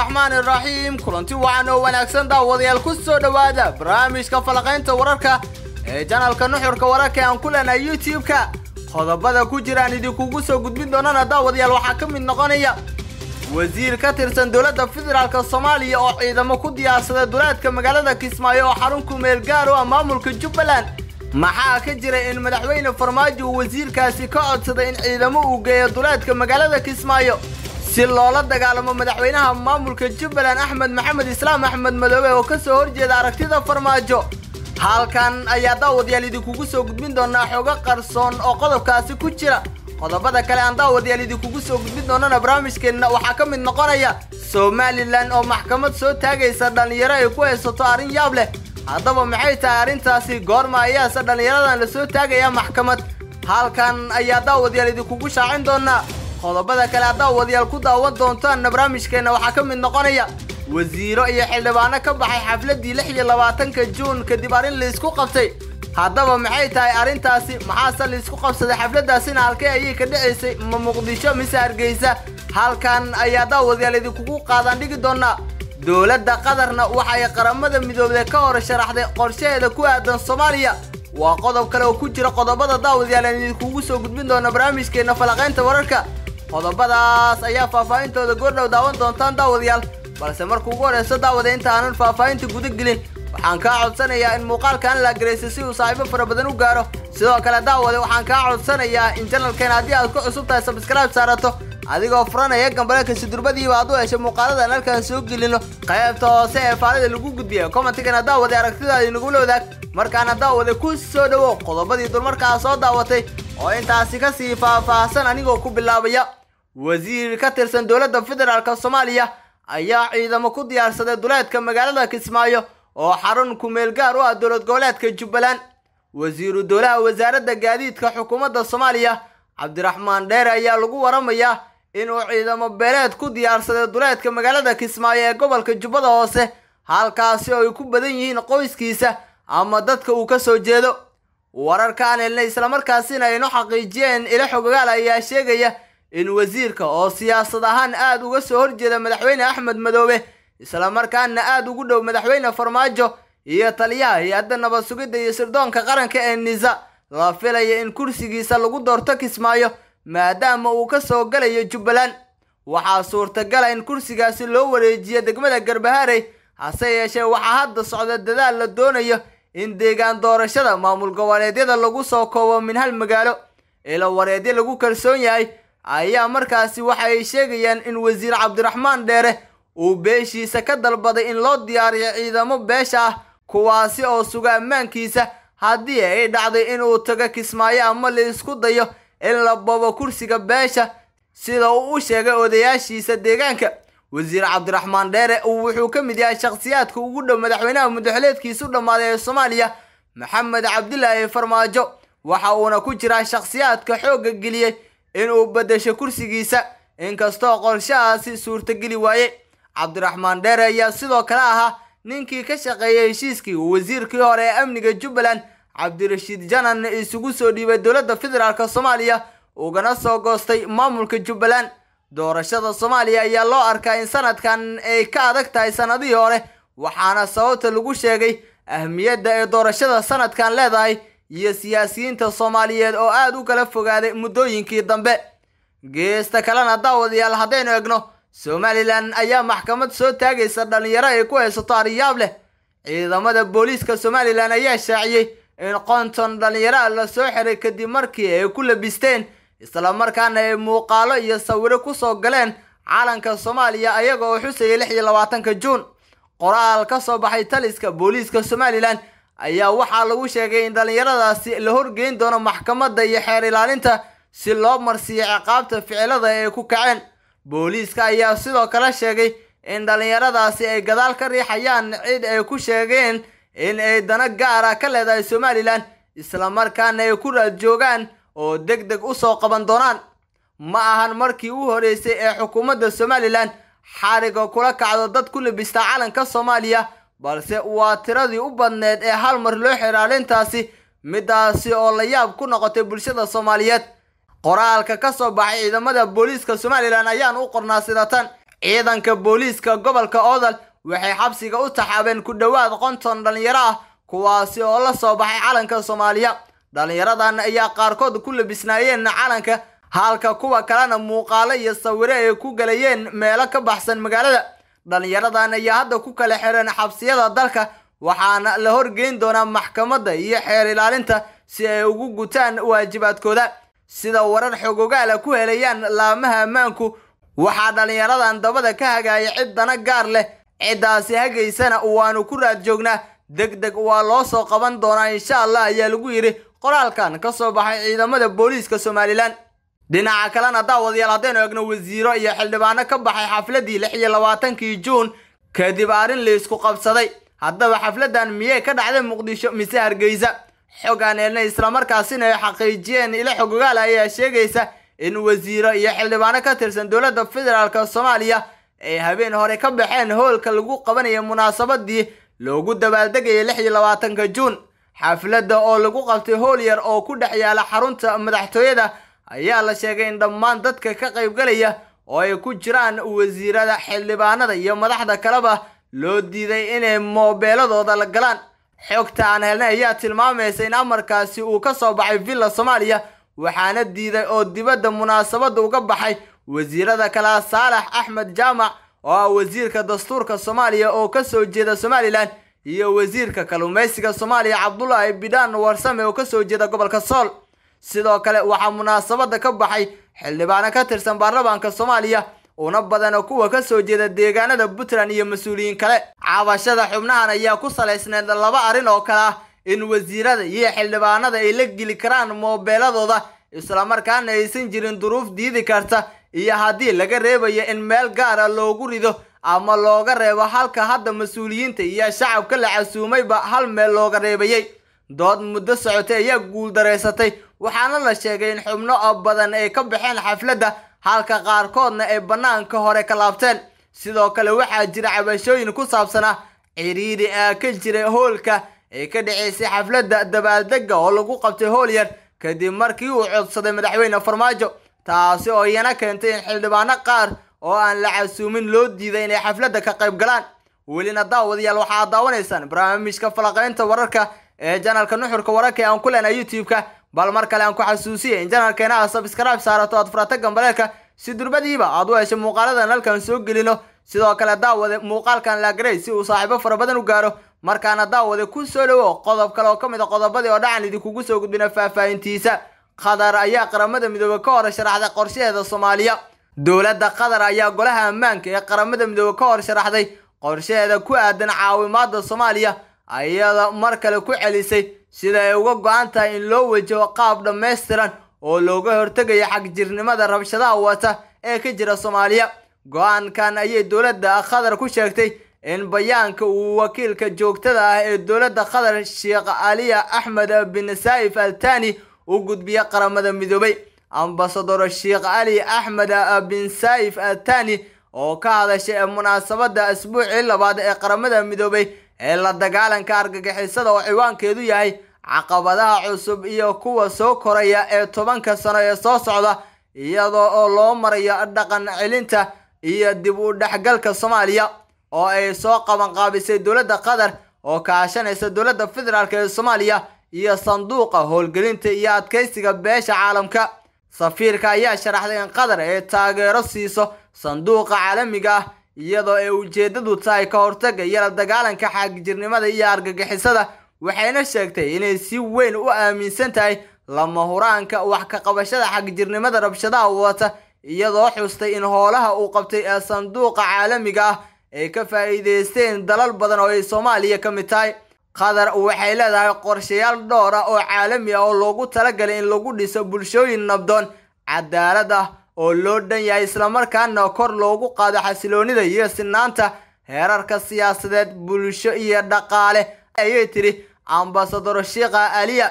raxmaan iraxiim kulanti wacan oo wanaagsan daawadayaal ku soo dhowaada barnaamijka falaqaynta wararka ee janalka nuxurka wararka ee aan ku leenahay youtube-ka qodobada ku jiraan idinkugu soo gudbin doonana daawadayaal waxaa ka mid noqonaya wasiir ka tirsan dowladda federaalka soomaaliya oo ciidamo ku diyaarsaday duleedka magaalada kismaayo oo xarun kumeel gaar u ah maamulka jubbaland maxaa ka jiray in madaxweyne farmaajo uu wasiirkaasi ka codsaday in ciidamo uu geeyo duleedka magaalada kismaayo si loola dagaalamo madaxweynaha maamulka jubbaland axmed maxamed islaam axmed madoobe oo ka soo horjeeda aragtida farmaajo halkan ayaa daawadayaal idinkugu soo gudbin doonaa xoogo qarsoon oo qodobkaasi ku jira qodobada kale aan daawadayaal idinkugu soo gudbin doonana barnaamijkeenna waxaa ka mid noqonaya somalilan oo maxkamad soo taagaysa dhallinyaro ay ku haysato arrin yaab leh haddaba maxay tahay arrintaasi goorma ayaase dhallinyaradan la soo taagayaa maxkamad halkan ayaa daawadayaal idinkugu shaacin doonaa qodobada kale haddaad wadayaal ku daawan doontaanna barnaamijkeenna waxaa ka mid noqonaya wasiiro iyo xildhibaano ka baxay xafladdii lix iyo labaatanka juun kadib arrin laysku qabtay haddaba maxay tahay arrintaasi maxaase laysku qabsaday xafladdaasina halkee ayay ka dhicaysay ma muqdisho mise hargeysa halkan ayaa haddaa wadayaal idinkugu qaadaan dhigi doonaa dowladda qatarna waxa ay qaramada midoobday ka hor sharaxday qorsheheeda ku aadan soomaaliya waa qodob kale oo ku jira qodobada daawadayaal aan idinkugu soo gudbin doona barnaamijkeenna falaqaynta wararka qodobadaas ayaa faahfaahintooda goordhow daawan doontaan daawadayaal balse markuu ugu horrayso daawada inta faahfaahinta guda gelin waxaan kaa codsanayaa in muuqaalkan la garaysay si uu saaxiibo fara badan u gaaro sidoo kale daawade waxaan kaa codsanayaa in janalkeen haddii aad ku cusub tahay sabskrayb saarato adigoo furanaya gambaleelka sidurbadiiba aad u heshay muuqaaladan halkaan soo gelino qaybta hoose ee faalada lagu gudbiya commentigana daawade aragtidaada inagula wadaag markaana daawade ku soo dhowow qodobadii dulmarkaa soo daawatay oo intaasi ka sii faahfaahsan anigoo ku bilaabaya wasiir ka tirsan dowladda federaalk soomaaliya ayaa ciidamo ku diyaarsaday duleedka magaalada kismaayo oo xarun kumeel gaar u ah dowlad goboleedka jubbaland wasiiru dowlaha wasaaradda gaadiidka xukuumadda soomaaliya cabdiraxmaan dheere ayaa lagu waramayaa inuu ciidamo beeleed ku diyaarsaday duleedka magaalada kismaayo ee gobolka jubbada hoose halkaasi oo ay ku badan yihiin qoyskiisa ama dadka uu ka soo jeedo wararka aan helnay islamarkaasina aynu xaqiijiyeen ila xogogaal ayaa sheegaya in wasiirka oo siyaasad ahaan aada uga soo horjeeda madaxweyne axmed madoobe islamarkaana aada ugu dhow madaxweyne farmaajo iyo taliyaha hay-adda nabad sugidda iyo sirdoonka qaranka ee niza la filaya in kursigiisa lagu doorto kismaayo maadaama uu ka soo galayo jubbaland waxaa suurtagala in kursigaasi loo wareejiyo degmada garbaharey hase yeeshee waxaa hadda socda dadaal la doonayo in deegaan doorashada maamul goboleedyada lagu soo koobo min hal magaalo ilo wareedyo lagu kalsoon yahay ayaa markaasi waxa ay sheegayaan in wasiir cabdiraxmaan dheere uu beeshiisa ka dalbaday in loo diyaariyo ciidamo beesha ah kuwaasi oo suga ammaankiisa haddii ay dhacday inuu tago kismaayo ama la isku dayo in la babo kursiga beesha sida uu u sheegay odayaashiisa deegaanka wasiir cabdiraxmaan dheere wuxuu ka mid yahay shakhsiyaadka ugu dhow madaxweynaha mudaxuleedkiisu dhammaaday ee soomaaliya maxamed cabdilaahi farmaajo waxa uuna ku jiraa shakhsiyaadka xoogga geliyey inuu beddesho kursigiisa inkastoo qorshahaasi suurtageli waayey cabdiraxmaan dheere ayaa sidoo kale ahaa ninkii ka shaqeeyay heshiiskii uu wasiirkii hore ee amniga jubbaland cabdirashiid janan isugu soo dhiibay dowladda federaalk soomaaliya ugana soo goostay maamulka jubbaland doorashada soomaaliya ayaa loo arkaa in sanadkan ay ka adag tahay sannadihii hore waxaana sababta lagu sheegay ahmiyadda ee doorashada sanadkan leedahay iyo siyaasiyiinta soomaaliyeed oo aada u kala fogaaday muddooyinkii dambe geesta kalena daawadayaal haddaynu egno somalilan ayaa maxkamad soo taagaysa dhallinyaro ay ku haysato aryaab leh ciidamada booliiska somalilan ayaa shaaciyey in qonton dhallinyaro lasoo xiray kadib markii ay ku labisteen isla markaana ay muuqaalo iyo sawiro kusoo galeen calanka soomaaliya ayaga oo xusayay lix iyo labaatanka juun qoraal ka soo baxay taliska booliiska somalilan ayaa waxaa lagu sheegay in dhallinyaradaasi la horgeyn doono maxkamadda iyo xeer ilaalinta si loo marsiiyo ciqaabta ficilada ay ku kaceen booliiska ayaa sidoo kale sheegay in dhallinyaradaasi ay gadaal ka riixayaan cid ay ku sheegeen in ay dana gaara ka leedahay somalilan islamarkaana ay ku raad joogaan oo deg deg u soo qaban doonaan ma ahan markii u horeysay ee xukuumadda somalilan xariga kula kacdo dad ku libistaa calanka soomaaliya balse waa tiradii u badneed ee hal mar loo xidha arrintaasi midaasi oo la yaab ku noqotay bulshada soomaaliyeed qoraalka ka soo baxay ciidamada booliiska somalilan ayaan u qornaa sida tan ciidanka booliiska gobolka oodal waxay xabsiga u taxaabeen ku dhowaad qonton dhallinyaro ah kuwaasi oo la soo baxay calanka soomaaliya dhallinyaradan ayaa qaarkood ku labisnaayeen calanka halka kuwa kalena muuqaalo iyo sawire ay ku galayeen meelo ka baxsan magaalada dhallinyaradan ayaa hadda ku kala xiran xabsiyada dalka waxaana la horgeyn doonaa maxkamadda iyo xeer ilaalinta si ay ugu gutaan waajibaadkooda sida warar xogogaala ah ku helayaan laamaha ammaanku waxaa dhallinyaradan dabada ka hagaaya cid dana gaar leh ciddaasi hagaysana waanu ku raad joognaa deg deg waa loo soo qaban doonaa insha allah ayaa lagu yidhi qoraalkan ka soo baxay ciidamada booliiska somalilan dhinaca kalena haddaa wadayaal haddaynu egno wasiiro iyo xildhibaano ka baxay xafladii lix iyo labaatankii juun kadib arrin ysku qabsaday haddaba xafladan miyay ka dhacday muqdisho mise hargeysa xog aan helnay islamarkaas ay xaqiijiyeen ila xogogaal ah ayaa sheegaysa in wasiiro iyo xildhibaano ka tirsan dowladda federaalk soomaaliya ay habeen hore ka baxeen howlka lagu qabanaya munaasabadii loogu dabaaldegayay lix iyo labaatanka juun xafladda oo lagu qabtay howl yar oo ku dhex yaala xarunta madaxtooyada ayaa la sheegay in dhammaan dadka ka qaybgalaya oo ay ku jiraan wasiirada xildhibaanada iyo madaxda kaleba loo diiday inay moobeeladooda la galaan xogta aan helnay ayaa tilmaamaysa in amarkaasi uu ka soo baxay villa soomaaliya waxaana diiday oo dibadda munaasabadda uga baxay wasiirada kala saalax axmed jaamac oo ah wasiirka dastuurka soomaaliya oo ka soo jeeda somalilan iyo wasiirka kalluumaysiga soomaaliya cabdulaahi bidhaan warsame oo ka soo jeeda gobolka sool sidoo kale waxaa munaasabada ka baxay xildhibaano ka tirsan baarlamaanka soomaaliya una badana kuwa ka soo jeeda deegaanada puntland iyo mas-uuliyiin kale cabashada xubnahan ayaa ku salaysnayd laba arrin oo kale ah in wasiirada iyo xildhibaanada ay la geli karaan moobeeladooda islamarkaana aysan jirin duruuf diidi karta iyo haddii laga reebayo in meel gaara ah loogu rido ama looga reebo halka hadda mas-uuliyiinta iyo shacabka la casuumayba hal meel looga reebayay dood muddo socotay ayaa guuldaraysatay waxaana la sheegay in xubno oo badan ay ka baxeen xafladda halka qaarkoodna ay bannaanka hore ka laabteen sidoo kale waxaa jira cabashooyin ku saabsanaa ciriiri aa ah ka jira hoolka ee ka dhaceysay xafladda dabaaldegga oo lagu qabtay hool yar kadib markii uu codsaday madaxweyne farmaajo taasi oo iyana keentay in xildhibaano qaar oo aan la casuumin loo diiday inay xafladda ka qayb galaan welina daawadayaal waxaad daawanaysaan barnaamijka falaqaynta wararka ee janalka nuxurka wararka aan ku leenahay youtube-ka bal mar kale aan ku xasuusiya in janalkeena aad sabskrayb saarato aad furata gambaleelka si durbadiiba aad u hesho muuqaaladan halkan soo gelino sidoo kale daawade muuqaalkan laagarey si uu saaxiibo fara badan u gaaro markaana daawada ku soo dhowo qodob kale oo ka mid a ah qodobadii oo dhacan idinkugu soo gudbina faahfaahintiisa qatar ayaa qaramada midoobe ka hor sharaxday qorsheheeda soomaaliya dowladda qatar ayaa golaha ammaanka ee qaramada midoobe ka hor sharaxday qorsheheeda ku aadan caawimaada soomaaliya ayada mar kale ku celisay sida ay uga go-an tahay in loo wajaho qaab dhammaystiran oo looga hortegaya xagjirnimada rabshadaha wata ee ka jira soomaaliya go-aankan ayay dowladda khadar ku sheegtay in bayaanka uu wakiilka joogtada ah ee dowladda qatar sheekh aliya axmed bin saif altani tani u gudbiya qaramada midoobay ambasador sheekh ali axmed bin saif altani oo ka hadashay munaasabadda asbuucii labaad ee qaramada midoobay ee la dagaalanka argagixisada oo ciwaankeedu yahay caqabadaha cusub iyo kuwa soo koraya ee tobanka sano ee soo socda iyadoo oo loo marayo dhaqan celinta iyo dib u dhexgalka soomaaliya oo ay soo qabanqaabisay dowladda qatar oo kaashanaysa dowladda federaalk ee soomaaliya iyo sanduuqa howlgelinta iyo adkaysiga beesha caalamka safiirka ayaa sharaxday in qatar ay taageero siiso sanduuqa caalamiga ah iyadoo ay ujeeddadu tahay ka hortagga iyo la dagaalanka xagjirnimada iyo argagixisada waxayna sheegtay inay si weyn u aaminsan tahay lama huraanka wax ka qabashada xagjirnimada rabshadaha wata iyadoo xustay in howlaha uu qabtay ee sanduuqa caalamiga ah ay ka faa'iidaysteen dalal badan oo ay soomaaliya ka mid tahay qatar waxay leedahay qorshayaal dhowr ah oo caalami ah oo loogu talagalay in lagu dhiso bulshooyin nabdoon cadaalad ah oo loo dhan yahay islamarkaana kor loogu qaado xasiloonida iyo sinaanta heerarka siyaasadeed bulsho iyo dhaqaale ayay tidhi ambasador shiikha aliya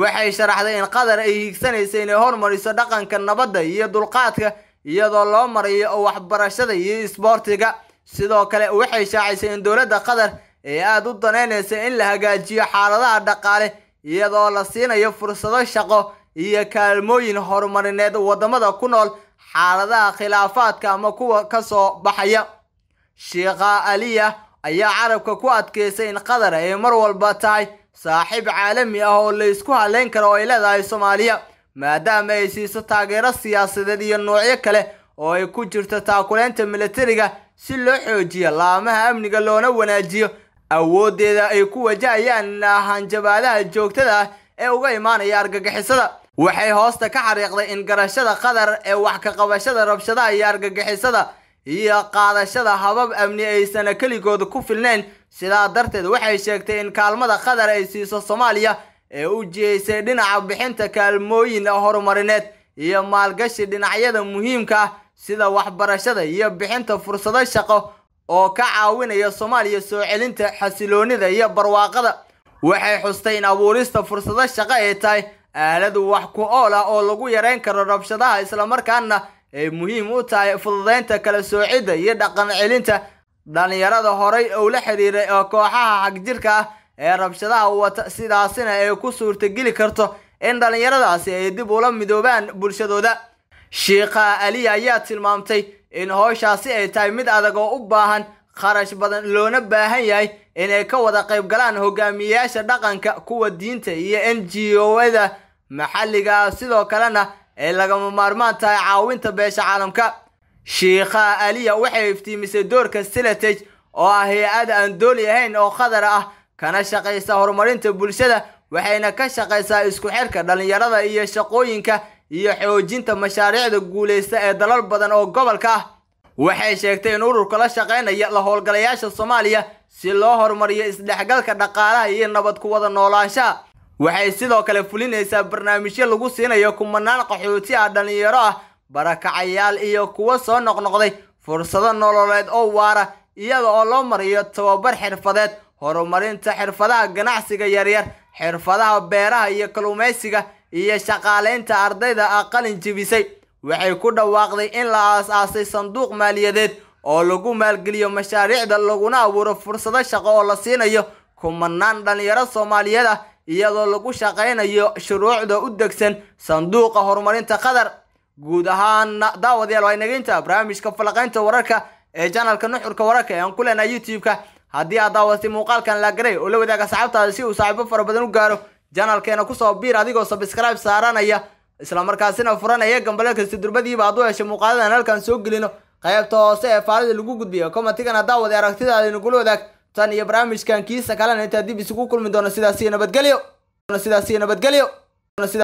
waxay sharaxday in qatar ay hiigsanaysa inay hormariso dhaqanka nabadda iyo dulqaadka iyadoo loo marayo waxbarashada iyo isboortiga sidoo kale waxay shaacisay in dowladda qatar ay aada u danaynaysa in la hagaajiyo xaaladaha dhaqaale iyadoo la siinayo fursado shaqo iyo kaalmooyin horumarineed waddamada ku nool xaaladaha khilaafaadka ama kuwa ka soo baxaya sheikha aliya ah ayaa carabka ku adkeysay in qatar ay mar walba tahay saaxiib caalami ah oo laysku hadleyn karo ay leedahay soomaaliya maadaama ay siiso taageero siyaasadeed iyo noocyo kale oo ay ku jirto taakuleynta milatariga si loo xoojiyo laamaha amniga loona wanaajiyo awooddeeda ay ku wajahayaan hanjabaadaha joogtada ah ee uga imaanaya argagixisada waxay hoosta ka xariiqday in garashada qatar ee wax ka qabashada rabshadaha iyo argagixisada iyo qaadashada habab amni aysana keligooda ku filnayn sidaa darteed waxay sheegtay in kaalmada qatar ay siiso soomaaliya ee u jiheysay dhinaca bixinta kaalmooyin horumarineed iyo maalgashi dhinacyada muhiimka ah sida waxbarashada iyo bixinta fursado shaqo oo ka caawinaya soomaaliya soo celinta xasiloonida iyo barwaaqada waxay xustay in abuurista fursado shaqo ay tahay aaladu wax ku ool ah oo lagu yarayn karo rabshadaha islamarkaana ay muhiim u tahay fududaynta kala soocidda iyo dhaqan celinta dhallinyarada horay uu la xidhiiray oo kooxaha xagjirka ah ee rabshadaha wata sidaasina ay ku suurtageli karto in dhallinyaradaasi ay dib ula midoobaan bulshadooda sheikha ali ayaa tilmaamtay in howshaasi ay tahay mid adag oo u baahan kharash badan loona baahan yahay inay ka wada qayb galaan hogaamiyeyaasha dhaqanka kuwa diinta iyo n g o-ada maxalliga ah sidoo kalena ee lagama maarmaan tahay caawinta beesha caalamka shiikha aliya waxay iftiimisay doorka silatage oo ah hay-ad aan dooli ahayn oo khadar ah kana shaqaysa horumarinta bulshada waxayna ka shaqaysaa isku xirka dhallinyarada iyo shaqooyinka iyo xoojinta mashaariicda guulaysta ee dalal badan oo gobolka ah waxay sheegtay in ururka la shaqaynaya la howlgalayaasha soomaaliya si loo horumariyo isdhexgalka dhaqaalaha iyo nabad ku wada noolaanshaha waxay sidoo kale fulinaysaa barnaamijyo lagu siinayo kumanaan qaxooti ah dhalinyaro ah barakacayaal iyo kuwo soo noqnoqday fursado nololeed oo waara iyada oo loo marayo tababar xirfadeed horumarinta xirfadaha ganacsiga yaryar xirfadaha beeraha iyo kalluumaysiga iyo shaqaalaynta ardayda aqalin jibisay waxay ku dhawaaqday in la aasaasay sanduuq maaliyadeed oo lagu maalgeliyo mashaariicda laguna abuuro fursado shaqo oo la siinayo kumanaan dhallinyaro soomaaliyeed ah iyadoo lagu shaqaynayo shuruucda u degsan sanduuqa horumarinta qatar guud ahaana daawadayaal waa inageynta barnaamijka falaqaynta wararka ee janalka nuxurka wararka ee aan ku leenahay youtube-ka haddii aad daawatay muuqaalkan la garay oo la wadaaga asxaabtaada si uu saaxiibo fara badan u gaaro janalkeena kusoo biir adigoo subscribe saaranaya islamarkaasina furanaya gambale kasta durbadiiba aad u heshay muuqaaladan halkan soo gelino qaybta hoose ah ee faalida lagu gudbiyo komantigana daawada aragtidaada inagula wadaag tan iyo barnaamijkan kiisa kalena intaa dib isugu kulmi doono sidaasiyo nabadgelyo sidaasiyo nabadgelyo